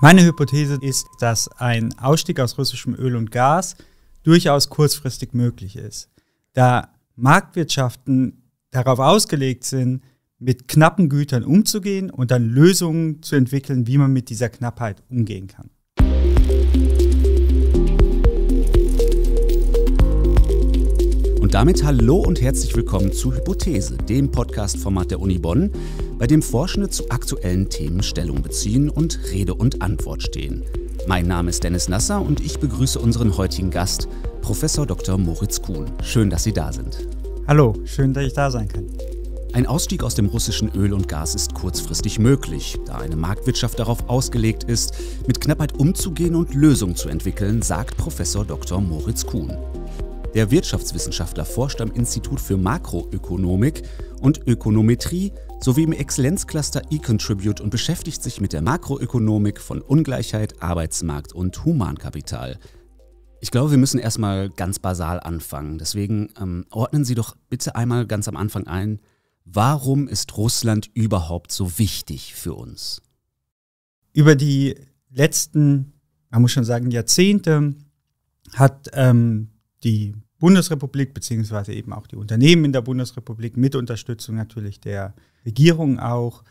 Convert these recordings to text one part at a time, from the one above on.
Meine Hypothese ist, dass ein Ausstieg aus russischem Öl und Gas durchaus kurzfristig möglich ist, da Marktwirtschaften darauf ausgelegt sind, mit knappen Gütern umzugehen und dann Lösungen zu entwickeln, wie man mit dieser Knappheit umgehen kann. Und damit hallo und herzlich willkommen zu Hypothese, dem Podcast-Format der Uni Bonn bei dem Forschende zu aktuellen Themen Stellung beziehen und Rede und Antwort stehen. Mein Name ist Dennis Nasser und ich begrüße unseren heutigen Gast, Professor Dr. Moritz Kuhn. Schön, dass Sie da sind. Hallo, schön, dass ich da sein kann. Ein Ausstieg aus dem russischen Öl und Gas ist kurzfristig möglich, da eine Marktwirtschaft darauf ausgelegt ist, mit Knappheit umzugehen und Lösungen zu entwickeln, sagt Professor Dr. Moritz Kuhn. Der Wirtschaftswissenschaftler forscht am Institut für Makroökonomik und Ökonometrie sowie im Exzellenzcluster eContribute und beschäftigt sich mit der Makroökonomik von Ungleichheit, Arbeitsmarkt und Humankapital. Ich glaube, wir müssen erstmal ganz basal anfangen. Deswegen ähm, ordnen Sie doch bitte einmal ganz am Anfang ein, warum ist Russland überhaupt so wichtig für uns? Über die letzten, man muss schon sagen, Jahrzehnte hat ähm, die Bundesrepublik beziehungsweise eben auch die Unternehmen in der Bundesrepublik mit Unterstützung natürlich der Regierung auch,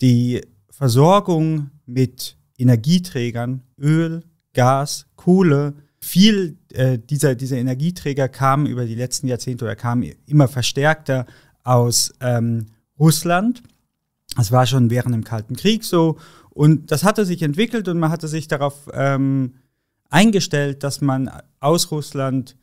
die Versorgung mit Energieträgern, Öl, Gas, Kohle. Viel äh, dieser, dieser Energieträger kamen über die letzten Jahrzehnte oder kamen immer verstärkter aus ähm, Russland. Das war schon während dem Kalten Krieg so. Und das hatte sich entwickelt und man hatte sich darauf ähm, eingestellt, dass man aus Russland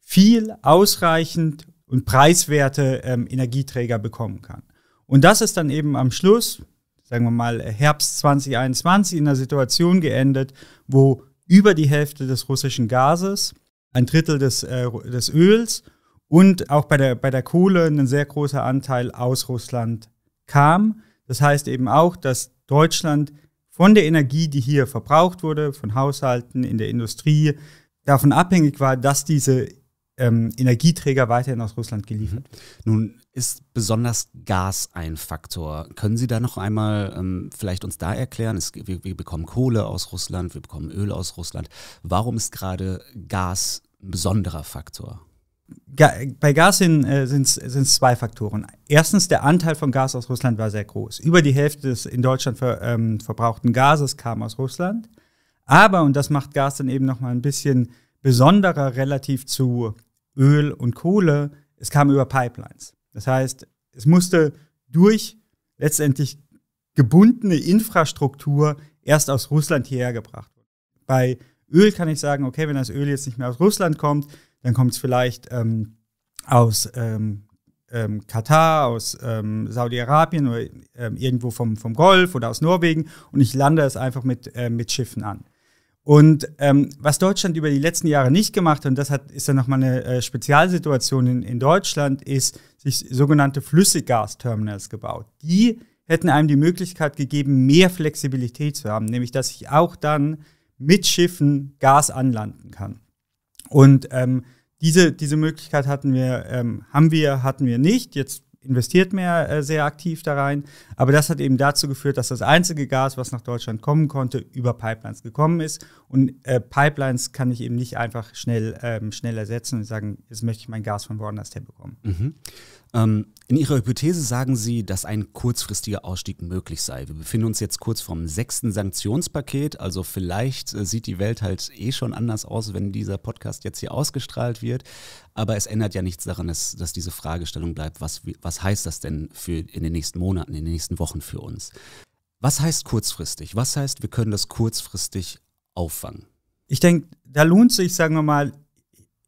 viel, ausreichend und preiswerte ähm, Energieträger bekommen kann. Und das ist dann eben am Schluss, sagen wir mal äh, Herbst 2021, in einer Situation geendet, wo über die Hälfte des russischen Gases, ein Drittel des, äh, des Öls und auch bei der, bei der Kohle ein sehr großer Anteil aus Russland kam. Das heißt eben auch, dass Deutschland von der Energie, die hier verbraucht wurde, von Haushalten, in der Industrie, davon abhängig war, dass diese ähm, Energieträger weiterhin aus Russland geliefert. Mhm. Nun ist besonders Gas ein Faktor. Können Sie da noch einmal ähm, vielleicht uns da erklären? Es, wir, wir bekommen Kohle aus Russland, wir bekommen Öl aus Russland. Warum ist gerade Gas ein besonderer Faktor? bei Gas sind es äh, zwei Faktoren. Erstens, der Anteil von Gas aus Russland war sehr groß. Über die Hälfte des in Deutschland ver, ähm, verbrauchten Gases kam aus Russland. Aber, und das macht Gas dann eben nochmal ein bisschen besonderer relativ zu Öl und Kohle, es kam über Pipelines. Das heißt, es musste durch letztendlich gebundene Infrastruktur erst aus Russland hierher gebracht werden. Bei Öl kann ich sagen, okay, wenn das Öl jetzt nicht mehr aus Russland kommt, dann kommt es vielleicht ähm, aus ähm, ähm, Katar, aus ähm, Saudi-Arabien oder ähm, irgendwo vom, vom Golf oder aus Norwegen und ich lande es einfach mit, äh, mit Schiffen an. Und ähm, was Deutschland über die letzten Jahre nicht gemacht hat, und das hat, ist dann nochmal eine äh, Spezialsituation in, in Deutschland, ist sich sogenannte Flüssiggasterminals gebaut. Die hätten einem die Möglichkeit gegeben, mehr Flexibilität zu haben, nämlich dass ich auch dann mit Schiffen Gas anlanden kann. Und ähm, diese, diese Möglichkeit hatten wir, ähm, haben wir, hatten wir nicht. Jetzt investiert mehr äh, sehr aktiv da rein. Aber das hat eben dazu geführt, dass das einzige Gas, was nach Deutschland kommen konnte, über Pipelines gekommen ist. Und äh, Pipelines kann ich eben nicht einfach schnell, ähm, schnell ersetzen und sagen, jetzt möchte ich mein Gas von woanders herbekommen. Mhm. Ähm, in Ihrer Hypothese sagen Sie, dass ein kurzfristiger Ausstieg möglich sei. Wir befinden uns jetzt kurz vom sechsten Sanktionspaket. Also vielleicht äh, sieht die Welt halt eh schon anders aus, wenn dieser Podcast jetzt hier ausgestrahlt wird. Aber es ändert ja nichts daran, dass, dass diese Fragestellung bleibt, was, was heißt das denn für in den nächsten Monaten, in den nächsten Wochen für uns? Was heißt kurzfristig? Was heißt, wir können das kurzfristig auffangen? Ich denke, da lohnt sich, sagen wir mal,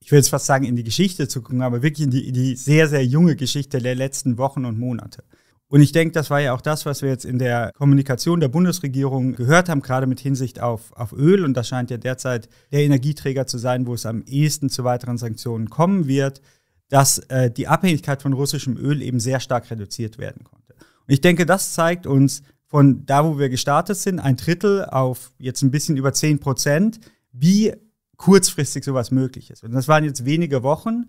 ich will jetzt fast sagen, in die Geschichte zu gucken, aber wirklich in die, die sehr, sehr junge Geschichte der letzten Wochen und Monate. Und ich denke, das war ja auch das, was wir jetzt in der Kommunikation der Bundesregierung gehört haben, gerade mit Hinsicht auf, auf Öl. Und das scheint ja derzeit der Energieträger zu sein, wo es am ehesten zu weiteren Sanktionen kommen wird, dass äh, die Abhängigkeit von russischem Öl eben sehr stark reduziert werden konnte. Und ich denke, das zeigt uns von da, wo wir gestartet sind, ein Drittel auf jetzt ein bisschen über zehn Prozent, wie kurzfristig sowas möglich ist. Und das waren jetzt wenige Wochen.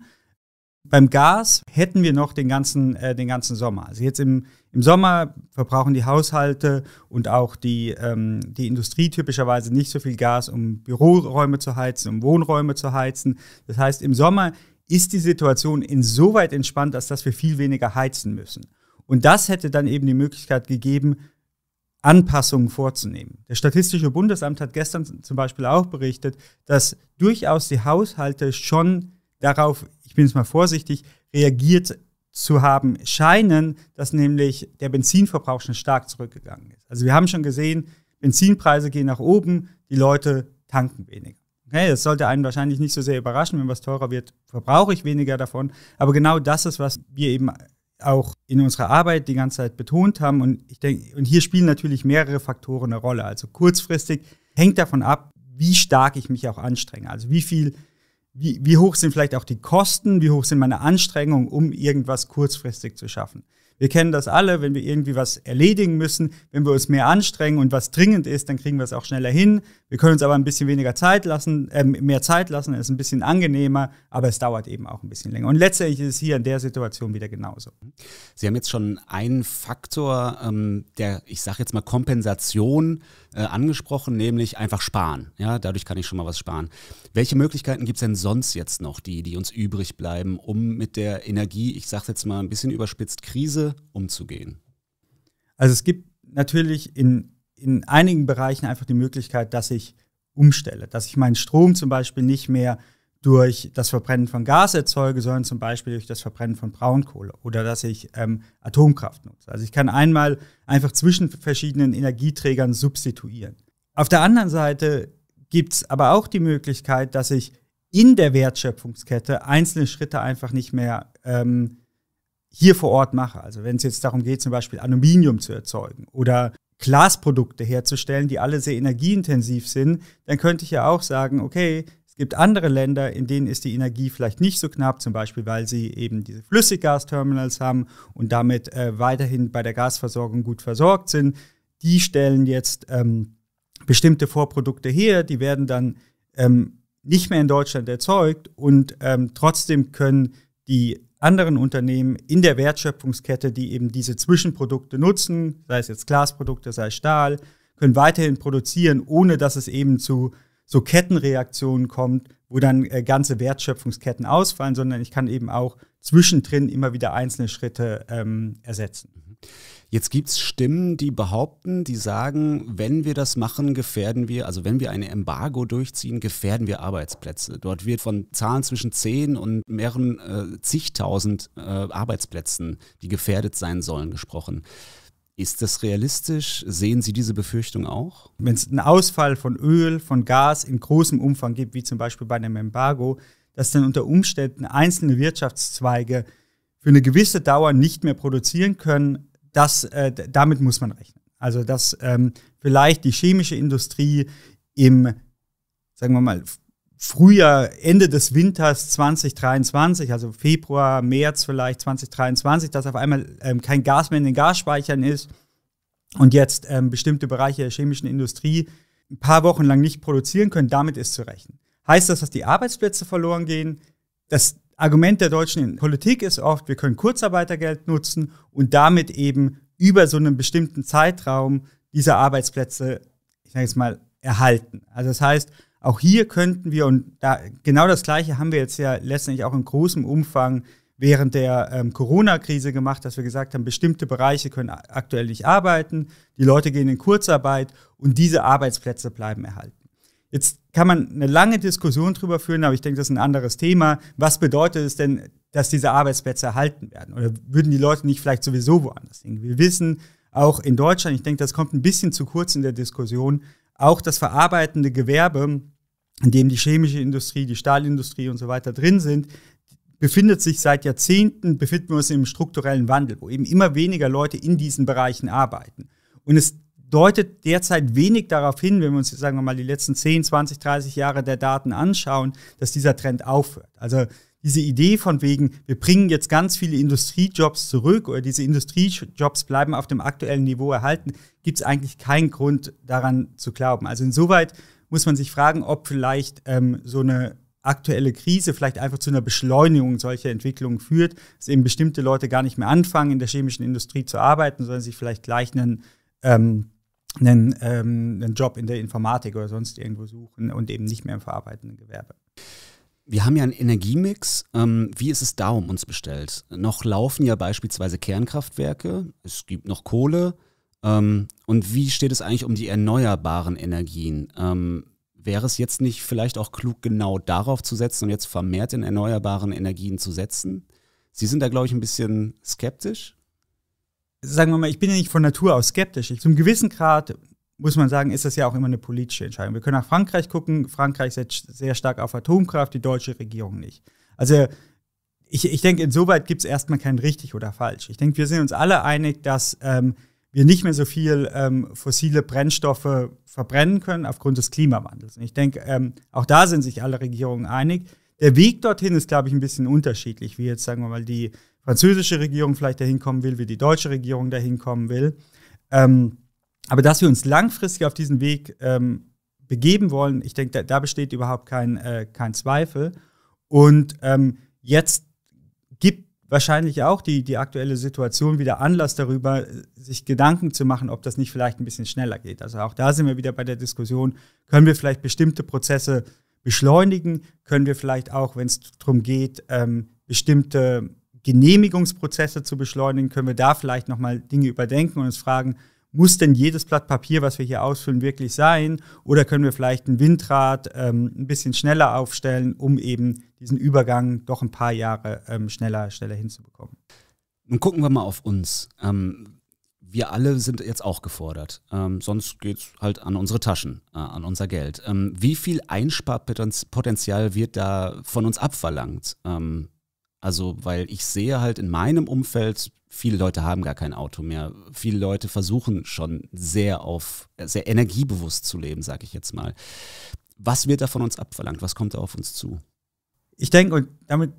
Beim Gas hätten wir noch den ganzen, äh, den ganzen Sommer. Also jetzt im, im Sommer verbrauchen die Haushalte und auch die, ähm, die Industrie typischerweise nicht so viel Gas, um Büroräume zu heizen, um Wohnräume zu heizen. Das heißt, im Sommer ist die Situation insoweit entspannt, als dass wir viel weniger heizen müssen. Und das hätte dann eben die Möglichkeit gegeben, Anpassungen vorzunehmen. Das Statistische Bundesamt hat gestern zum Beispiel auch berichtet, dass durchaus die Haushalte schon darauf, ich bin jetzt mal vorsichtig, reagiert zu haben scheinen, dass nämlich der Benzinverbrauch schon stark zurückgegangen ist. Also wir haben schon gesehen, Benzinpreise gehen nach oben, die Leute tanken weniger. Okay, das sollte einen wahrscheinlich nicht so sehr überraschen, wenn was teurer wird, verbrauche ich weniger davon. Aber genau das ist, was wir eben auch in unserer Arbeit die ganze Zeit betont haben. Und ich denke, und hier spielen natürlich mehrere Faktoren eine Rolle. Also kurzfristig hängt davon ab, wie stark ich mich auch anstrenge. Also wie viel, wie, wie hoch sind vielleicht auch die Kosten, wie hoch sind meine Anstrengungen, um irgendwas kurzfristig zu schaffen. Wir kennen das alle, wenn wir irgendwie was erledigen müssen, wenn wir uns mehr anstrengen und was dringend ist, dann kriegen wir es auch schneller hin. Wir können uns aber ein bisschen weniger Zeit lassen, äh, mehr Zeit lassen, ist ein bisschen angenehmer, aber es dauert eben auch ein bisschen länger. Und letztendlich ist es hier in der Situation wieder genauso. Sie haben jetzt schon einen Faktor ähm, der, ich sage jetzt mal, Kompensation äh, angesprochen, nämlich einfach sparen. Ja, dadurch kann ich schon mal was sparen. Welche Möglichkeiten gibt es denn sonst jetzt noch, die, die uns übrig bleiben, um mit der Energie, ich sage jetzt mal ein bisschen überspitzt, Krise umzugehen? Also es gibt natürlich in in einigen Bereichen einfach die Möglichkeit, dass ich umstelle, dass ich meinen Strom zum Beispiel nicht mehr durch das Verbrennen von Gas erzeuge, sondern zum Beispiel durch das Verbrennen von Braunkohle oder dass ich ähm, Atomkraft nutze. Also ich kann einmal einfach zwischen verschiedenen Energieträgern substituieren. Auf der anderen Seite gibt es aber auch die Möglichkeit, dass ich in der Wertschöpfungskette einzelne Schritte einfach nicht mehr ähm, hier vor Ort mache. Also wenn es jetzt darum geht, zum Beispiel Aluminium zu erzeugen oder Glasprodukte herzustellen, die alle sehr energieintensiv sind, dann könnte ich ja auch sagen, okay, es gibt andere Länder, in denen ist die Energie vielleicht nicht so knapp, zum Beispiel weil sie eben diese Flüssiggasterminals haben und damit äh, weiterhin bei der Gasversorgung gut versorgt sind. Die stellen jetzt ähm, bestimmte Vorprodukte her, die werden dann ähm, nicht mehr in Deutschland erzeugt und ähm, trotzdem können die anderen Unternehmen in der Wertschöpfungskette, die eben diese Zwischenprodukte nutzen, sei es jetzt Glasprodukte, sei es Stahl, können weiterhin produzieren, ohne dass es eben zu so Kettenreaktionen kommt, wo dann äh, ganze Wertschöpfungsketten ausfallen, sondern ich kann eben auch zwischendrin immer wieder einzelne Schritte ähm, ersetzen. Mhm. Jetzt gibt es Stimmen, die behaupten, die sagen, wenn wir das machen, gefährden wir, also wenn wir ein Embargo durchziehen, gefährden wir Arbeitsplätze. Dort wird von Zahlen zwischen zehn und mehreren äh, zigtausend äh, Arbeitsplätzen, die gefährdet sein sollen, gesprochen. Ist das realistisch? Sehen Sie diese Befürchtung auch? Wenn es einen Ausfall von Öl, von Gas in großem Umfang gibt, wie zum Beispiel bei einem Embargo, dass dann unter Umständen einzelne Wirtschaftszweige für eine gewisse Dauer nicht mehr produzieren können, das, äh, damit muss man rechnen. Also dass ähm, vielleicht die chemische Industrie im, sagen wir mal, Frühjahr, Ende des Winters 2023, also Februar, März vielleicht 2023, dass auf einmal ähm, kein Gas mehr in den Gasspeichern ist und jetzt ähm, bestimmte Bereiche der chemischen Industrie ein paar Wochen lang nicht produzieren können, damit ist zu rechnen. Heißt das, dass die Arbeitsplätze verloren gehen? Das Argument der deutschen Politik ist oft, wir können Kurzarbeitergeld nutzen und damit eben über so einen bestimmten Zeitraum diese Arbeitsplätze, ich sage jetzt mal, erhalten. Also das heißt, auch hier könnten wir, und da, genau das Gleiche haben wir jetzt ja letztendlich auch in großem Umfang während der ähm, Corona-Krise gemacht, dass wir gesagt haben, bestimmte Bereiche können aktuell nicht arbeiten, die Leute gehen in Kurzarbeit und diese Arbeitsplätze bleiben erhalten. Jetzt kann man eine lange Diskussion darüber führen, aber ich denke, das ist ein anderes Thema. Was bedeutet es denn, dass diese Arbeitsplätze erhalten werden? Oder würden die Leute nicht vielleicht sowieso woanders hingehen? Wir wissen auch in Deutschland, ich denke, das kommt ein bisschen zu kurz in der Diskussion, auch das verarbeitende Gewerbe, in dem die chemische Industrie, die Stahlindustrie und so weiter drin sind, befindet sich seit Jahrzehnten, befinden wir uns im strukturellen Wandel, wo eben immer weniger Leute in diesen Bereichen arbeiten. Und es deutet derzeit wenig darauf hin, wenn wir uns, sagen wir mal, die letzten 10, 20, 30 Jahre der Daten anschauen, dass dieser Trend aufhört. Also diese Idee von wegen, wir bringen jetzt ganz viele Industriejobs zurück oder diese Industriejobs bleiben auf dem aktuellen Niveau erhalten, gibt es eigentlich keinen Grund daran zu glauben. Also insoweit muss man sich fragen, ob vielleicht ähm, so eine aktuelle Krise vielleicht einfach zu einer Beschleunigung solcher Entwicklungen führt, dass eben bestimmte Leute gar nicht mehr anfangen, in der chemischen Industrie zu arbeiten, sondern sich vielleicht gleich einen ähm, einen, ähm, einen Job in der Informatik oder sonst irgendwo suchen und eben nicht mehr im verarbeitenden Gewerbe. Wir haben ja einen Energiemix. Ähm, wie ist es da um uns bestellt? Noch laufen ja beispielsweise Kernkraftwerke, es gibt noch Kohle. Ähm, und wie steht es eigentlich um die erneuerbaren Energien? Ähm, wäre es jetzt nicht vielleicht auch klug, genau darauf zu setzen und jetzt vermehrt in erneuerbaren Energien zu setzen? Sie sind da, glaube ich, ein bisschen skeptisch sagen wir mal, ich bin ja nicht von Natur aus skeptisch. Ich, zum gewissen Grad muss man sagen, ist das ja auch immer eine politische Entscheidung. Wir können nach Frankreich gucken. Frankreich setzt sehr stark auf Atomkraft, die deutsche Regierung nicht. Also ich, ich denke, insoweit gibt es erstmal kein richtig oder falsch. Ich denke, wir sind uns alle einig, dass ähm, wir nicht mehr so viel ähm, fossile Brennstoffe verbrennen können aufgrund des Klimawandels. Und ich denke, ähm, auch da sind sich alle Regierungen einig. Der Weg dorthin ist, glaube ich, ein bisschen unterschiedlich, wie jetzt, sagen wir mal, die französische Regierung vielleicht dahin kommen will, wie die deutsche Regierung dahin kommen will. Ähm, aber dass wir uns langfristig auf diesen Weg ähm, begeben wollen, ich denke, da, da, besteht überhaupt kein, äh, kein Zweifel. Und ähm, jetzt gibt wahrscheinlich auch die, die aktuelle Situation wieder Anlass darüber, sich Gedanken zu machen, ob das nicht vielleicht ein bisschen schneller geht. Also auch da sind wir wieder bei der Diskussion, können wir vielleicht bestimmte Prozesse beschleunigen, können wir vielleicht auch, wenn es darum geht, ähm, bestimmte Genehmigungsprozesse zu beschleunigen, können wir da vielleicht nochmal Dinge überdenken und uns fragen, muss denn jedes Blatt Papier, was wir hier ausfüllen, wirklich sein? Oder können wir vielleicht ein Windrad ähm, ein bisschen schneller aufstellen, um eben diesen Übergang doch ein paar Jahre ähm, schneller, schneller hinzubekommen? Nun gucken wir mal auf uns. Ähm, wir alle sind jetzt auch gefordert. Ähm, sonst geht es halt an unsere Taschen, äh, an unser Geld. Ähm, wie viel Einsparpotenzial wird da von uns abverlangt? Ähm, also, weil ich sehe halt in meinem Umfeld, viele Leute haben gar kein Auto mehr. Viele Leute versuchen schon sehr auf, sehr energiebewusst zu leben, sage ich jetzt mal. Was wird da von uns abverlangt? Was kommt da auf uns zu? Ich denke, und damit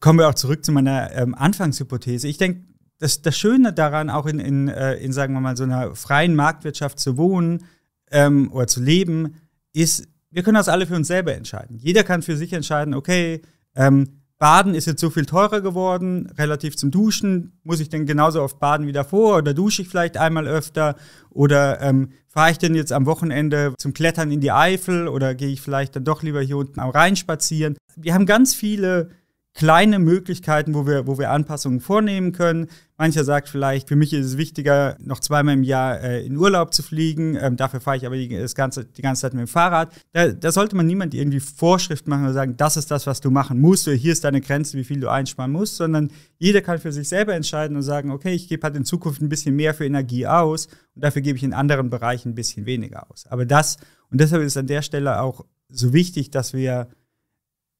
kommen wir auch zurück zu meiner ähm, Anfangshypothese. Ich denke, das, das Schöne daran, auch in, in, äh, in, sagen wir mal, so einer freien Marktwirtschaft zu wohnen ähm, oder zu leben, ist, wir können das alle für uns selber entscheiden. Jeder kann für sich entscheiden, okay, ähm, Baden ist jetzt so viel teurer geworden, relativ zum Duschen. Muss ich denn genauso oft baden wie davor oder dusche ich vielleicht einmal öfter? Oder ähm, fahre ich denn jetzt am Wochenende zum Klettern in die Eifel oder gehe ich vielleicht dann doch lieber hier unten am Rhein spazieren? Wir haben ganz viele kleine Möglichkeiten, wo wir, wo wir Anpassungen vornehmen können. Mancher sagt vielleicht, für mich ist es wichtiger, noch zweimal im Jahr äh, in Urlaub zu fliegen. Ähm, dafür fahre ich aber die, das ganze, die ganze Zeit mit dem Fahrrad. Da, da sollte man niemand irgendwie Vorschrift machen und sagen, das ist das, was du machen musst oder hier ist deine Grenze, wie viel du einsparen musst, sondern jeder kann für sich selber entscheiden und sagen, okay, ich gebe halt in Zukunft ein bisschen mehr für Energie aus und dafür gebe ich in anderen Bereichen ein bisschen weniger aus. Aber das, und deshalb ist es an der Stelle auch so wichtig, dass wir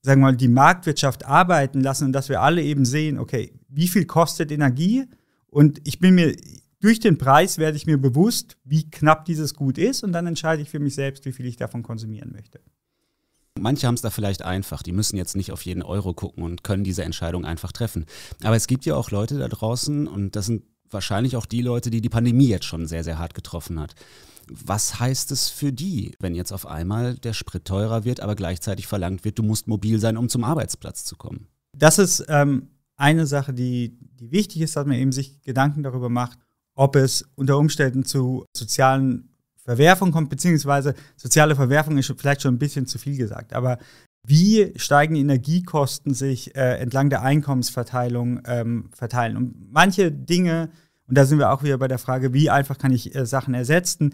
sagen wir mal, die Marktwirtschaft arbeiten lassen und dass wir alle eben sehen, okay, wie viel kostet Energie? Und ich bin mir, durch den Preis werde ich mir bewusst, wie knapp dieses Gut ist und dann entscheide ich für mich selbst, wie viel ich davon konsumieren möchte. Manche haben es da vielleicht einfach, die müssen jetzt nicht auf jeden Euro gucken und können diese Entscheidung einfach treffen. Aber es gibt ja auch Leute da draußen und das sind wahrscheinlich auch die Leute, die die Pandemie jetzt schon sehr, sehr hart getroffen hat. Was heißt es für die, wenn jetzt auf einmal der Sprit teurer wird, aber gleichzeitig verlangt wird, du musst mobil sein, um zum Arbeitsplatz zu kommen? Das ist ähm, eine Sache, die, die wichtig ist, dass man eben sich Gedanken darüber macht, ob es unter Umständen zu sozialen Verwerfungen kommt, beziehungsweise soziale Verwerfung ist vielleicht schon ein bisschen zu viel gesagt, aber wie steigen Energiekosten sich äh, entlang der Einkommensverteilung ähm, verteilen? Und manche Dinge, und da sind wir auch wieder bei der Frage, wie einfach kann ich äh, Sachen ersetzen,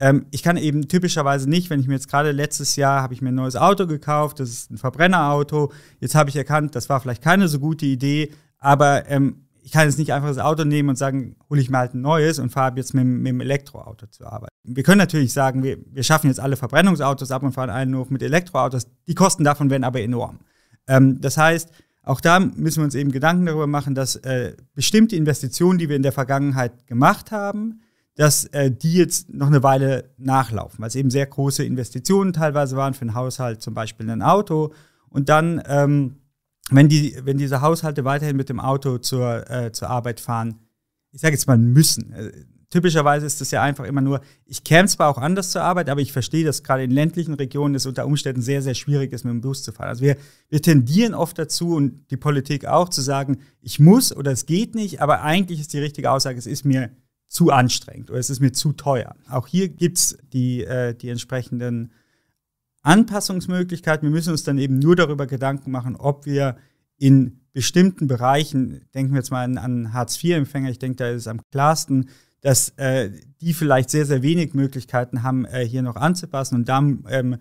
ähm, ich kann eben typischerweise nicht, wenn ich mir jetzt gerade letztes Jahr habe ich mir ein neues Auto gekauft, das ist ein Verbrennerauto, jetzt habe ich erkannt, das war vielleicht keine so gute Idee, aber ähm, ich kann jetzt nicht einfach das Auto nehmen und sagen, hole ich mir halt ein neues und fahre jetzt mit, mit, dem Elektroauto zur Arbeit. Wir können natürlich sagen, wir, wir schaffen jetzt alle Verbrennungsautos ab und fahren einen nur mit Elektroautos. Die Kosten davon werden aber enorm. Ähm, das heißt, auch da müssen wir uns eben Gedanken darüber machen, dass äh, bestimmte Investitionen, die wir in der Vergangenheit gemacht haben, dass äh, die jetzt noch eine Weile nachlaufen, weil es eben sehr große Investitionen teilweise waren für einen Haushalt, zum Beispiel ein Auto. Und dann, ähm, wenn, die, wenn diese Haushalte weiterhin mit dem Auto zur, äh, zur Arbeit fahren, ich sage jetzt mal müssen. Äh, typischerweise ist das ja einfach immer nur, ich käme zwar auch anders zur Arbeit, aber ich verstehe, dass gerade in ländlichen Regionen es unter Umständen sehr, sehr schwierig ist, mit dem Bus zu fahren. Also wir, wir tendieren oft dazu und die Politik auch zu sagen, ich muss oder es geht nicht, aber eigentlich ist die richtige Aussage, es ist mir zu anstrengend oder es ist mir zu teuer. Auch hier gibt es die, äh, die entsprechenden Anpassungsmöglichkeiten. Wir müssen uns dann eben nur darüber Gedanken machen, ob wir in bestimmten Bereichen, denken wir jetzt mal an, an Hartz-IV-Empfänger, ich denke, da ist es am klarsten, dass äh, die vielleicht sehr, sehr wenig Möglichkeiten haben, äh, hier noch anzupassen. Und dann ähm,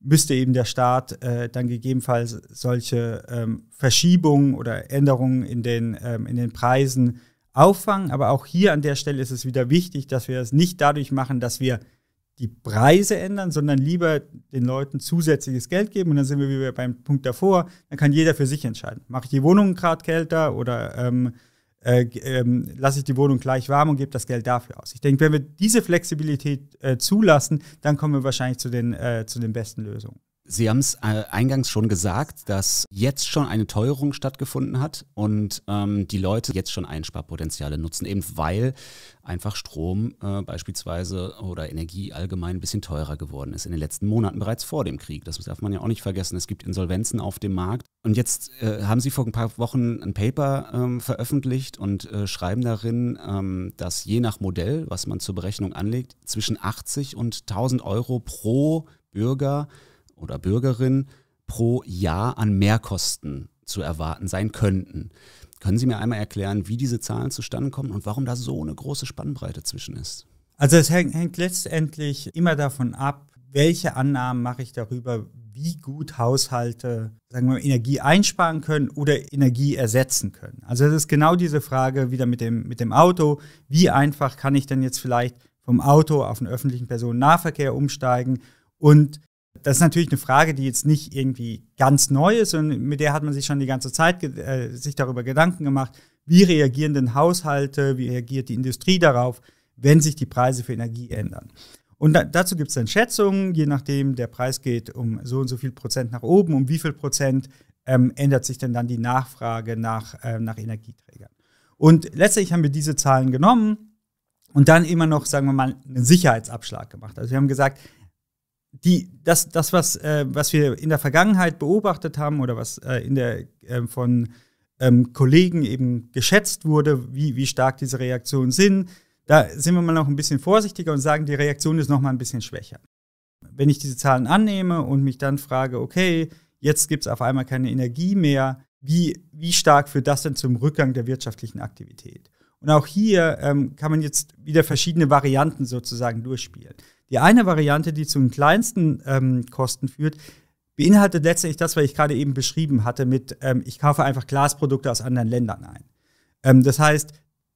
müsste eben der Staat äh, dann gegebenenfalls solche ähm, Verschiebungen oder Änderungen in den, ähm, in den Preisen auffangen. Aber auch hier an der Stelle ist es wieder wichtig, dass wir es nicht dadurch machen, dass wir die Preise ändern, sondern lieber den Leuten zusätzliches Geld geben. Und dann sind wir wieder beim Punkt davor. Dann kann jeder für sich entscheiden. Mache ich die Wohnung gerade kälter oder ähm, äh, ähm, lasse ich die Wohnung gleich warm und gebe das Geld dafür aus. Ich denke, wenn wir diese Flexibilität äh, zulassen, dann kommen wir wahrscheinlich zu den, äh, zu den besten Lösungen. Sie haben es äh, eingangs schon gesagt, dass jetzt schon eine Teuerung stattgefunden hat und ähm, die Leute jetzt schon Einsparpotenziale nutzen, eben weil einfach Strom äh, beispielsweise oder Energie allgemein ein bisschen teurer geworden ist in den letzten Monaten bereits vor dem Krieg. Das darf man ja auch nicht vergessen. Es gibt Insolvenzen auf dem Markt. Und jetzt äh, haben Sie vor ein paar Wochen ein Paper ähm, veröffentlicht und äh, schreiben darin, ähm, dass je nach Modell, was man zur Berechnung anlegt, zwischen 80 und 1000 Euro pro Bürger oder Bürgerin pro Jahr an Mehrkosten zu erwarten sein könnten. Können Sie mir einmal erklären, wie diese Zahlen zustande kommen und warum da so eine große Spannbreite zwischen ist? Also es hängt, hängt letztendlich immer davon ab, welche Annahmen mache ich darüber, wie gut Haushalte, sagen wir Energie einsparen können oder Energie ersetzen können. Also es ist genau diese Frage wieder mit dem, mit dem Auto. Wie einfach kann ich denn jetzt vielleicht vom Auto auf den öffentlichen Personennahverkehr umsteigen und das ist natürlich eine Frage, die jetzt nicht irgendwie ganz neu ist und mit der hat man sich schon die ganze Zeit äh, sich darüber Gedanken gemacht, wie reagieren denn Haushalte, wie reagiert die Industrie darauf, wenn sich die Preise für Energie ändern. Und da, dazu gibt es dann Schätzungen, je nachdem der Preis geht um so und so viel Prozent nach oben, um wie viel Prozent ähm, ändert sich denn dann die Nachfrage nach, äh, nach Energieträgern. Und letztlich haben wir diese Zahlen genommen und dann immer noch, sagen wir mal, einen Sicherheitsabschlag gemacht. Also wir haben gesagt, die, das, das was, äh, was wir in der Vergangenheit beobachtet haben oder was äh, in der, äh, von ähm, Kollegen eben geschätzt wurde, wie, wie stark diese Reaktionen sind, da sind wir mal noch ein bisschen vorsichtiger und sagen, die Reaktion ist noch mal ein bisschen schwächer. Wenn ich diese Zahlen annehme und mich dann frage, okay, jetzt gibt es auf einmal keine Energie mehr, wie, wie stark führt das denn zum Rückgang der wirtschaftlichen Aktivität? Und auch hier ähm, kann man jetzt wieder verschiedene Varianten sozusagen durchspielen. Die eine Variante, die zu den kleinsten ähm, Kosten führt, beinhaltet letztendlich das, was ich gerade eben beschrieben hatte mit, ähm, ich kaufe einfach Glasprodukte aus anderen Ländern ein. Ähm, das heißt,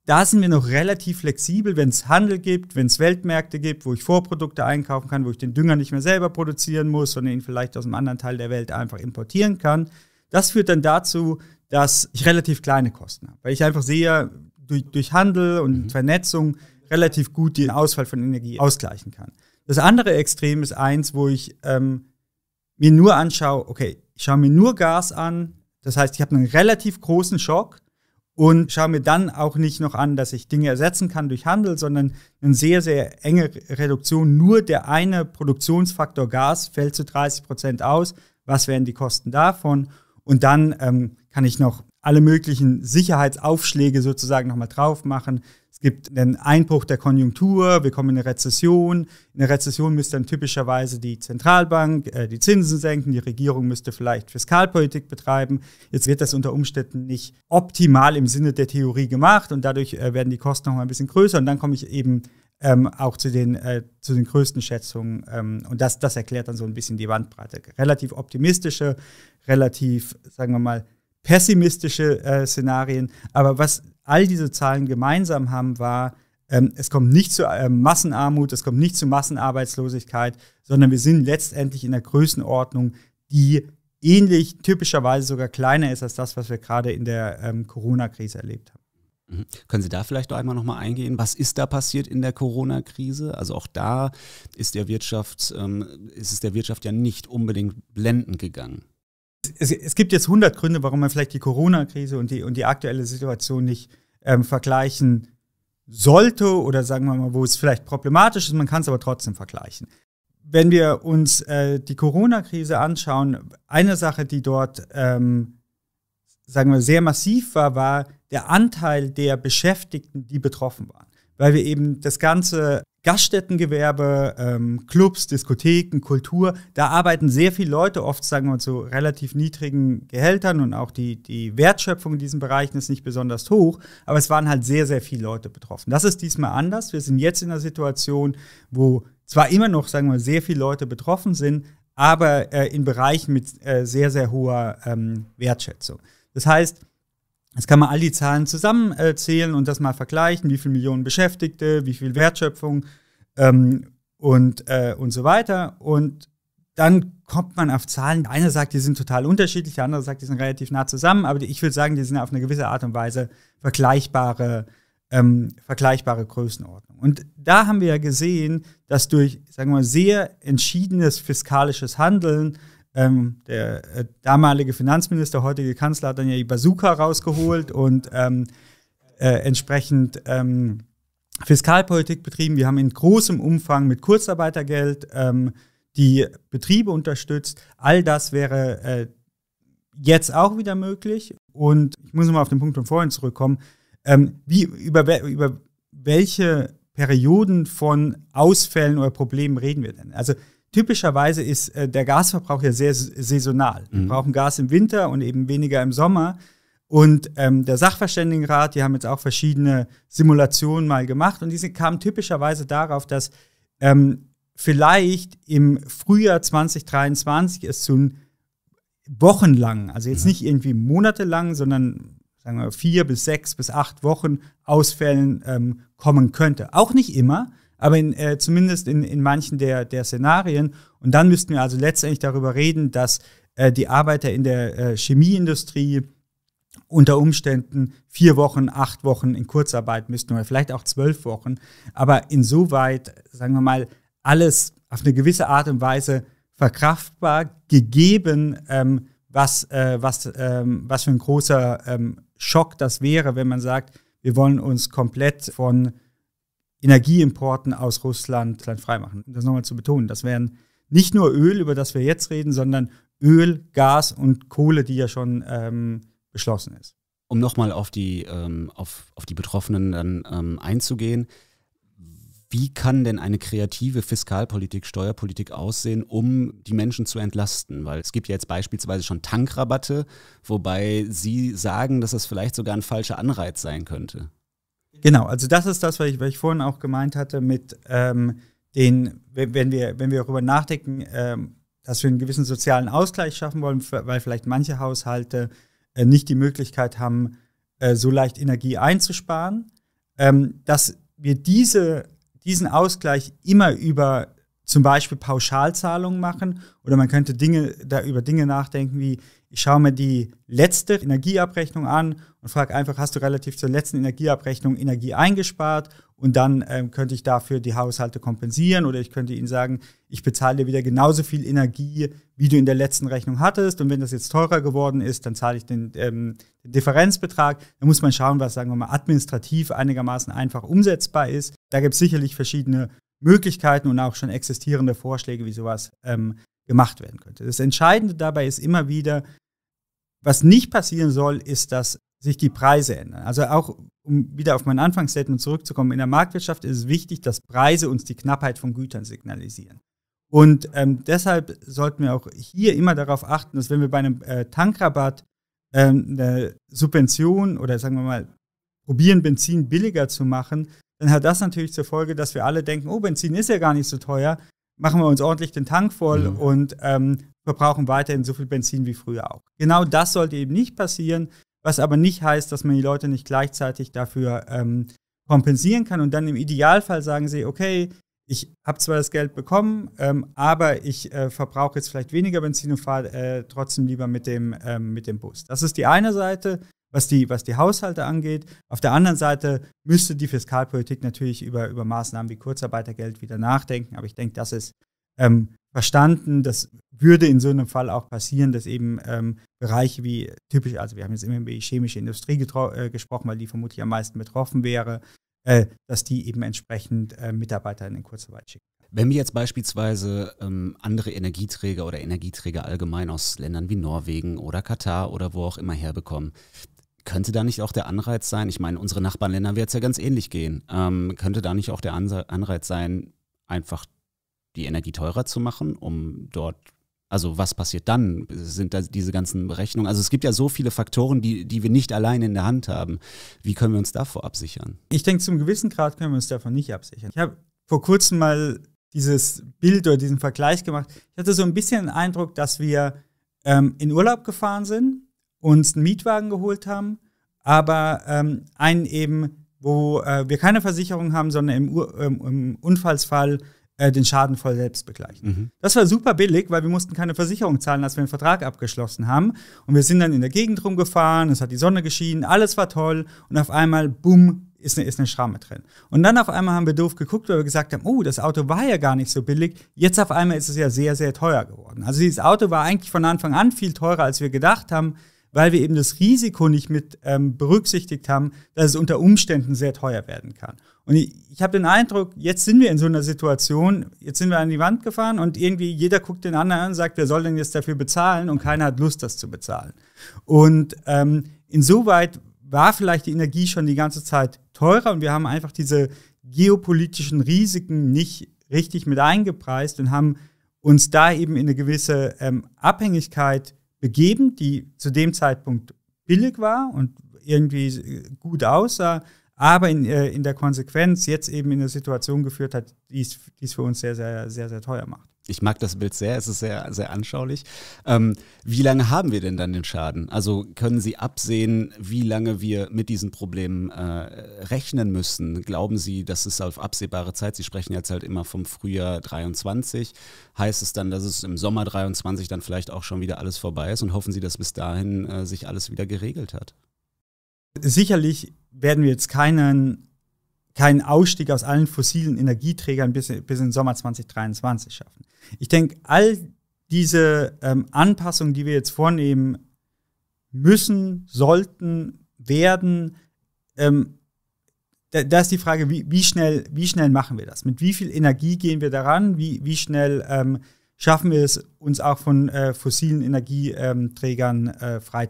da sind wir noch relativ flexibel, wenn es Handel gibt, wenn es Weltmärkte gibt, wo ich Vorprodukte einkaufen kann, wo ich den Dünger nicht mehr selber produzieren muss, sondern ihn vielleicht aus einem anderen Teil der Welt einfach importieren kann. Das führt dann dazu, dass ich relativ kleine Kosten habe, weil ich einfach sehe, durch, durch Handel und mhm. Vernetzung relativ gut den Ausfall von Energie ausgleichen kann. Das andere Extrem ist eins, wo ich ähm, mir nur anschaue, okay, ich schaue mir nur Gas an, das heißt, ich habe einen relativ großen Schock und schaue mir dann auch nicht noch an, dass ich Dinge ersetzen kann durch Handel, sondern eine sehr, sehr enge Reduktion. Nur der eine Produktionsfaktor Gas fällt zu 30 Prozent aus. Was wären die Kosten davon? Und dann ähm, kann ich noch alle möglichen Sicherheitsaufschläge sozusagen nochmal drauf machen gibt einen Einbruch der Konjunktur, wir kommen in eine Rezession. In der Rezession müsste dann typischerweise die Zentralbank äh, die Zinsen senken, die Regierung müsste vielleicht Fiskalpolitik betreiben. Jetzt wird das unter Umständen nicht optimal im Sinne der Theorie gemacht und dadurch äh, werden die Kosten noch mal ein bisschen größer und dann komme ich eben ähm, auch zu den, äh, zu den größten Schätzungen. Ähm, und das, das erklärt dann so ein bisschen die Wandbreite. Relativ optimistische, relativ, sagen wir mal, pessimistische äh, Szenarien. Aber was all diese Zahlen gemeinsam haben, war, ähm, es kommt nicht zu äh, Massenarmut, es kommt nicht zu Massenarbeitslosigkeit, sondern wir sind letztendlich in der Größenordnung, die ähnlich typischerweise sogar kleiner ist als das, was wir gerade in der ähm, Corona-Krise erlebt haben. Mhm. Können Sie da vielleicht noch einmal nochmal eingehen? Was ist da passiert in der Corona-Krise? Also auch da ist der Wirtschaft, ähm, ist es der Wirtschaft ja nicht unbedingt blendend gegangen es, es gibt jetzt 100 Gründe, warum man vielleicht die Corona-Krise und die, und die aktuelle Situation nicht ähm, vergleichen sollte oder sagen wir mal, wo es vielleicht problematisch ist, man kann es aber trotzdem vergleichen. Wenn wir uns äh, die Corona-Krise anschauen, eine Sache, die dort, ähm, sagen wir, sehr massiv war, war der Anteil der Beschäftigten, die betroffen waren. Weil wir eben das Ganze Gaststättengewerbe, ähm, Clubs, Diskotheken, Kultur, da arbeiten sehr viele Leute, oft sagen wir zu so, relativ niedrigen Gehältern und auch die, die Wertschöpfung in diesen Bereichen ist nicht besonders hoch, aber es waren halt sehr, sehr viele Leute betroffen. Das ist diesmal anders. Wir sind jetzt in einer Situation, wo zwar immer noch, sagen wir, sehr viele Leute betroffen sind, aber äh, in Bereichen mit äh, sehr, sehr hoher ähm, Wertschätzung. Das heißt, Jetzt kann man all die Zahlen zusammenzählen und das mal vergleichen, wie viele Millionen Beschäftigte, wie viel Wertschöpfung ähm, und, äh, und so weiter. Und dann kommt man auf Zahlen. Einer sagt, die sind total unterschiedlich, der andere sagt, die sind relativ nah zusammen, aber ich würde sagen, die sind auf eine gewisse Art und Weise vergleichbare, ähm, vergleichbare Größenordnung. Und da haben wir ja gesehen, dass durch, sagen wir mal, sehr entschiedenes fiskalisches Handeln ähm, der äh, damalige Finanzminister, heutige Kanzler, hat dann ja die Bazooka rausgeholt und ähm, äh, entsprechend ähm, Fiskalpolitik betrieben. Wir haben in großem Umfang mit Kurzarbeitergeld ähm, die Betriebe unterstützt. All das wäre äh, jetzt auch wieder möglich. Und ich muss nochmal auf den Punkt von vorhin zurückkommen. Ähm, wie, über, über welche Perioden von Ausfällen oder Problemen reden wir denn? Also typischerweise ist äh, der Gasverbrauch ja sehr saisonal. Wir mhm. brauchen Gas im Winter und eben weniger im Sommer. Und ähm, der Sachverständigenrat, die haben jetzt auch verschiedene Simulationen mal gemacht und diese kamen typischerweise darauf, dass ähm, vielleicht im Frühjahr 2023 es zu wochenlangen, also jetzt mhm. nicht irgendwie monatelang, sondern sagen wir vier bis sechs bis acht Wochen Ausfällen ähm, kommen könnte. Auch nicht immer, aber in, äh, zumindest in, in manchen der, der Szenarien. Und dann müssten wir also letztendlich darüber reden, dass äh, die Arbeiter in der äh, Chemieindustrie unter Umständen vier Wochen, acht Wochen in Kurzarbeit müssten oder vielleicht auch zwölf Wochen. Aber insoweit, sagen wir mal, alles auf eine gewisse Art und Weise verkraftbar, gegeben, ähm, was, äh, was, ähm, was für ein großer ähm, Schock das wäre, wenn man sagt, wir wollen uns komplett von Energieimporten aus Russland freimachen. Um das nochmal zu betonen, das wären nicht nur Öl, über das wir jetzt reden, sondern Öl, Gas und Kohle, die ja schon ähm, beschlossen ist. Um nochmal auf, die, ähm, auf, auf die Betroffenen dann ähm, einzugehen, wie kann denn eine kreative Fiskalpolitik, Steuerpolitik aussehen, um die Menschen zu entlasten? Weil es gibt ja jetzt beispielsweise schon Tankrabatte, wobei Sie sagen, dass das vielleicht sogar ein falscher Anreiz sein könnte. Genau, also das ist das, was ich, was ich vorhin auch gemeint hatte mit ähm, den, wenn wir, wenn wir darüber nachdenken, ähm, dass wir einen gewissen sozialen Ausgleich schaffen wollen, weil vielleicht manche Haushalte äh, nicht die Möglichkeit haben, äh, so leicht Energie einzusparen, ähm, dass wir diese, diesen Ausgleich immer über zum Beispiel Pauschalzahlungen machen oder man könnte Dinge, da über Dinge nachdenken wie, ich schaue mir die letzte Energieabrechnung an und frage einfach, hast du relativ zur letzten Energieabrechnung Energie eingespart? Und dann ähm, könnte ich dafür die Haushalte kompensieren oder ich könnte ihnen sagen, ich bezahle dir wieder genauso viel Energie, wie du in der letzten Rechnung hattest. Und wenn das jetzt teurer geworden ist, dann zahle ich den, ähm, den Differenzbetrag. Da muss man schauen, was, sagen wir mal, administrativ einigermaßen einfach umsetzbar ist. Da gibt es sicherlich verschiedene Möglichkeiten und auch schon existierende Vorschläge, wie sowas ähm, gemacht werden könnte. Das Entscheidende dabei ist immer wieder, was nicht passieren soll, ist, dass sich die Preise ändern. Also auch, um wieder auf mein Anfangsstatement zurückzukommen, in der Marktwirtschaft ist es wichtig, dass Preise uns die Knappheit von Gütern signalisieren. Und ähm, deshalb sollten wir auch hier immer darauf achten, dass wenn wir bei einem äh, Tankrabatt ähm, eine Subvention oder sagen wir mal, probieren, Benzin billiger zu machen, dann hat das natürlich zur Folge, dass wir alle denken, oh, Benzin ist ja gar nicht so teuer, machen wir uns ordentlich den Tank voll mhm. und ähm, verbrauchen weiterhin so viel Benzin wie früher auch. Genau das sollte eben nicht passieren, was aber nicht heißt, dass man die Leute nicht gleichzeitig dafür ähm, kompensieren kann und dann im Idealfall sagen sie, okay, ich habe zwar das Geld bekommen, ähm, aber ich äh, verbrauche jetzt vielleicht weniger Benzin und fahre äh, trotzdem lieber mit dem, ähm, mit dem Bus. Das ist die eine Seite was die, was die Haushalte angeht. Auf der anderen Seite müsste die Fiskalpolitik natürlich über, über Maßnahmen wie Kurzarbeitergeld wieder nachdenken. Aber ich denke, das ist ähm, verstanden. Das würde in so einem Fall auch passieren, dass eben ähm, Bereiche wie typisch, also wir haben jetzt immer über die chemische Industrie äh, gesprochen, weil die vermutlich am meisten betroffen wäre, äh, dass die eben entsprechend äh, Mitarbeiter in den Kurzarbeit schicken. Wenn wir jetzt beispielsweise ähm, andere Energieträger oder Energieträger allgemein aus Ländern wie Norwegen oder Katar oder wo auch immer herbekommen, könnte da nicht auch der Anreiz sein, ich meine, unsere Nachbarländer wird es ja ganz ähnlich gehen, ähm, könnte da nicht auch der Anreiz sein, einfach die Energie teurer zu machen, um dort, also was passiert dann? Sind da diese ganzen Berechnungen? Also es gibt ja so viele Faktoren, die, die wir nicht allein in der Hand haben. Wie können wir uns davor absichern? Ich denke, zum gewissen Grad können wir uns davon nicht absichern. Ich habe vor kurzem mal dieses Bild oder diesen Vergleich gemacht. Ich hatte so ein bisschen den Eindruck, dass wir ähm, in Urlaub gefahren sind uns einen Mietwagen geholt haben, aber ähm, einen eben, wo äh, wir keine Versicherung haben, sondern im, ähm, im Unfallsfall äh, den Schaden voll selbst begleichen. Mhm. Das war super billig, weil wir mussten keine Versicherung zahlen, als wir den Vertrag abgeschlossen haben. Und wir sind dann in der Gegend rumgefahren, es hat die Sonne geschienen, alles war toll und auf einmal, bumm, ist eine, ist eine Schramme drin. Und dann auf einmal haben wir doof geguckt, weil wir gesagt haben, oh, das Auto war ja gar nicht so billig. Jetzt auf einmal ist es ja sehr, sehr teuer geworden. Also dieses Auto war eigentlich von Anfang an viel teurer, als wir gedacht haben weil wir eben das Risiko nicht mit ähm, berücksichtigt haben, dass es unter Umständen sehr teuer werden kann. Und ich, ich habe den Eindruck, jetzt sind wir in so einer Situation, jetzt sind wir an die Wand gefahren und irgendwie jeder guckt den anderen an und sagt, wer soll denn jetzt dafür bezahlen? Und keiner hat Lust, das zu bezahlen. Und ähm, insoweit war vielleicht die Energie schon die ganze Zeit teurer und wir haben einfach diese geopolitischen Risiken nicht richtig mit eingepreist und haben uns da eben in eine gewisse ähm, Abhängigkeit begeben, die zu dem Zeitpunkt billig war und irgendwie äh, gut aussah, aber in, äh, in der Konsequenz jetzt eben in eine Situation geführt hat, die es für uns sehr, sehr, sehr, sehr teuer macht. Ich mag das Bild sehr, es ist sehr, sehr anschaulich. Ähm, wie lange haben wir denn dann den Schaden? Also können Sie absehen, wie lange wir mit diesen Problemen äh, rechnen müssen? Glauben Sie, das ist auf absehbare Zeit? Sie sprechen jetzt halt immer vom Frühjahr 23. Heißt es dann, dass es im Sommer 23 dann vielleicht auch schon wieder alles vorbei ist und hoffen Sie, dass bis dahin äh, sich alles wieder geregelt hat? Sicherlich werden wir jetzt keinen keinen Ausstieg aus allen fossilen Energieträgern bis, bis in Sommer 2023 schaffen. Ich denke, all diese ähm, Anpassungen, die wir jetzt vornehmen müssen, sollten, werden, ähm, da, da, ist die Frage, wie, wie, schnell, wie schnell machen wir das? Mit wie viel Energie gehen wir daran? Wie, wie schnell ähm, schaffen wir es, uns auch von äh, fossilen Energieträgern äh, frei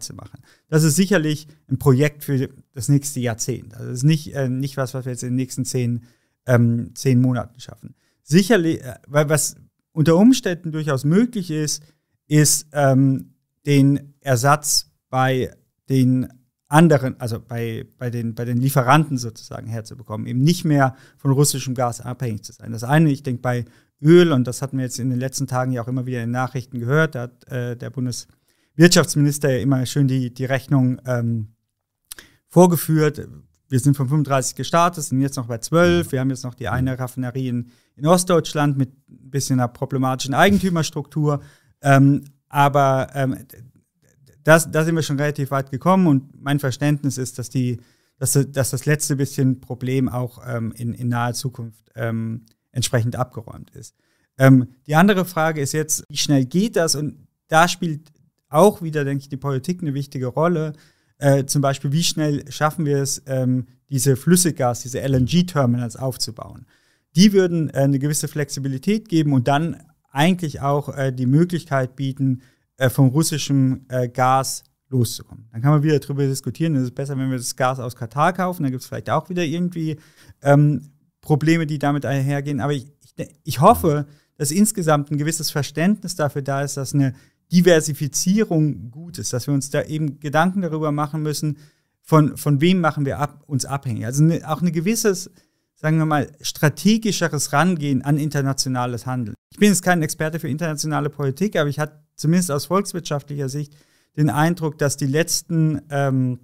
Das ist sicherlich ein Projekt für das nächste Jahrzehnt. Also das ist nicht, äh, nicht was, was wir jetzt in den nächsten zehn, ähm, zehn Monaten schaffen. Sicherlich, äh, weil was unter Umständen durchaus möglich ist, ist ähm, den Ersatz bei den anderen, also bei, bei, den, bei den Lieferanten sozusagen herzubekommen, eben nicht mehr von russischem Gas abhängig zu sein. Das eine, ich denke, bei Öl, und das hatten wir jetzt in den letzten Tagen ja auch immer wieder in den Nachrichten gehört, da hat äh, der Bundeswirtschaftsminister ja immer schön die, die Rechnung ähm, vorgeführt. Wir sind von 35 gestartet, sind jetzt noch bei 12. Mhm. Wir haben jetzt noch die mhm. eine Raffinerie in, in Ostdeutschland mit ein bisschen einer problematischen Eigentümerstruktur. Ähm, aber ähm, das, da sind wir schon relativ weit gekommen und mein Verständnis ist, dass, die, dass, dass das letzte bisschen Problem auch ähm, in, in, naher Zukunft ähm, entsprechend abgeräumt ist. Ähm, die andere Frage ist jetzt, wie schnell geht das? Und da spielt auch wieder, denke ich, die Politik eine wichtige Rolle. Äh, zum Beispiel, wie schnell schaffen wir es, ähm, diese Flüssiggas, diese LNG-Terminals aufzubauen? Die würden äh, eine gewisse Flexibilität geben und dann eigentlich auch äh, die Möglichkeit bieten, äh, vom russischen äh, Gas loszukommen. Dann kann man wieder darüber diskutieren, es ist besser, wenn wir das Gas aus Katar kaufen, dann gibt es vielleicht auch wieder irgendwie ähm, Probleme, die damit einhergehen. Aber ich, ich, ich hoffe, dass insgesamt ein gewisses Verständnis dafür da ist, dass eine Diversifizierung gut ist, dass wir uns da eben Gedanken darüber machen müssen, von, von wem machen wir ab, uns abhängig. Also ne, auch ein gewisses, sagen wir mal, strategischeres Rangehen an internationales Handeln. Ich bin jetzt kein Experte für internationale Politik, aber ich hatte zumindest aus volkswirtschaftlicher Sicht den Eindruck, dass die letzten ähm,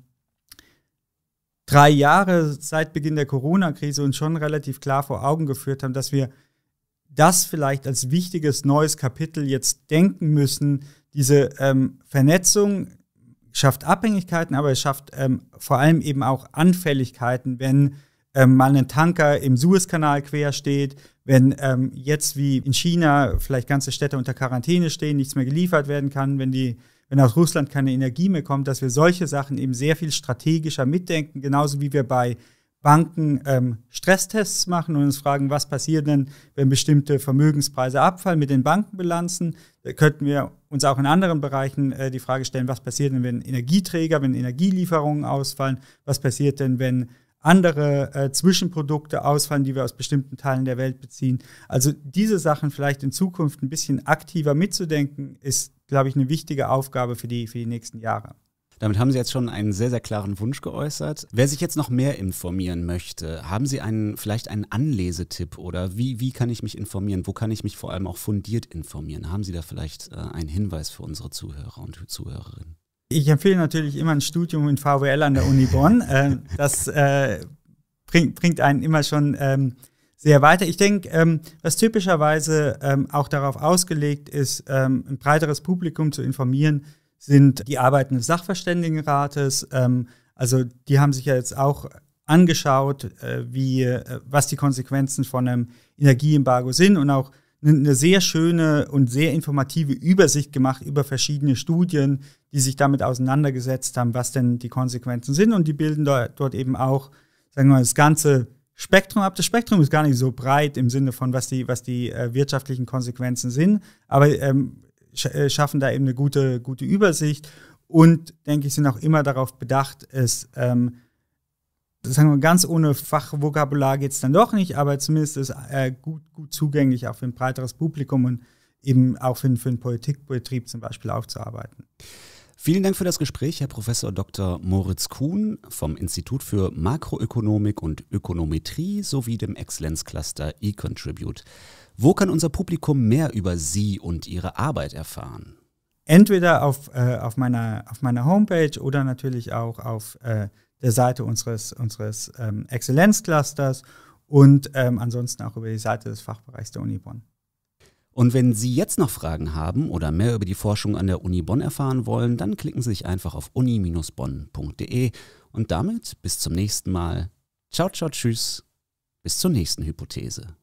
drei Jahre seit Beginn der Corona-Krise uns schon relativ klar vor Augen geführt haben, dass wir das vielleicht als wichtiges neues Kapitel jetzt denken müssen. Diese ähm, Vernetzung schafft Abhängigkeiten, aber es schafft ähm, vor allem eben auch Anfälligkeiten, wenn ähm, mal ein Tanker im Suezkanal quer steht, wenn ähm, jetzt wie in China vielleicht ganze Städte unter Quarantäne stehen, nichts mehr geliefert werden kann, wenn die wenn aus Russland keine Energie mehr kommt, dass wir solche Sachen eben sehr viel strategischer mitdenken, genauso wie wir bei Banken ähm, Stresstests machen und uns fragen, was passiert denn, wenn bestimmte Vermögenspreise abfallen mit den Bankenbilanzen. Da könnten wir uns auch in anderen Bereichen äh, die Frage stellen, was passiert denn, wenn Energieträger, wenn Energielieferungen ausfallen, was passiert denn, wenn andere äh, Zwischenprodukte ausfallen, die wir aus bestimmten Teilen der Welt beziehen. Also diese Sachen vielleicht in Zukunft ein bisschen aktiver mitzudenken, ist, glaube ich, eine wichtige Aufgabe für die, für die nächsten Jahre. Damit haben Sie jetzt schon einen sehr, sehr klaren Wunsch geäußert. Wer sich jetzt noch mehr informieren möchte, haben Sie einen, vielleicht einen Anlesetipp oder wie, wie kann ich mich informieren? Wo kann ich mich vor allem auch fundiert informieren? Haben Sie da vielleicht äh, einen Hinweis für unsere Zuhörer und Zuhörerinnen? Ich empfehle natürlich immer ein Studium in VWL an der Uni Bonn. Ähm, das äh, bringt, bringt einen immer schon ähm, sehr weiter. Ich denke, ähm, was typischerweise ähm, auch darauf ausgelegt ist, ähm, ein breiteres Publikum zu informieren, sind die Arbeiten des Sachverständigenrates. Ähm, also die haben sich ja jetzt auch angeschaut, äh, wie, äh, was die Konsequenzen von einem Energieembargo sind und auch eine sehr schöne und sehr informative Übersicht gemacht über verschiedene Studien, die sich damit auseinandergesetzt haben, was denn die Konsequenzen sind. Und die bilden dort eben auch, sagen wir mal, das ganze Spektrum ab. Das Spektrum ist gar nicht so breit im Sinne von, was die, was die äh, wirtschaftlichen Konsequenzen sind, aber ähm, äh, schaffen da eben eine gute, gute Übersicht und, denke ich, sind auch immer darauf bedacht, es, ähm, sagen wir ganz ohne Fachvokabular geht es dann doch nicht, aber zumindest ist äh, gut, gut zugänglich auch für ein breiteres Publikum und eben auch für, für einen Politikbetrieb zum Beispiel aufzuarbeiten. Vielen Dank für das Gespräch, Herr Professor Dr. Moritz Kuhn vom Institut für Makroökonomik und Ökonometrie sowie dem Exzellenzcluster eContribute. Wo kann unser Publikum mehr über Sie und Ihre Arbeit erfahren? Entweder auf, äh, auf, meiner, auf meiner Homepage oder natürlich auch auf äh, der Seite unseres, unseres ähm, Exzellenzclusters und ähm, ansonsten auch über die Seite des Fachbereichs der Uni Bonn. Und wenn Sie jetzt noch Fragen haben oder mehr über die Forschung an der Uni Bonn erfahren wollen, dann klicken Sie sich einfach auf uni-bonn.de und damit bis zum nächsten Mal. Ciao, ciao, tschüss. Bis zur nächsten Hypothese.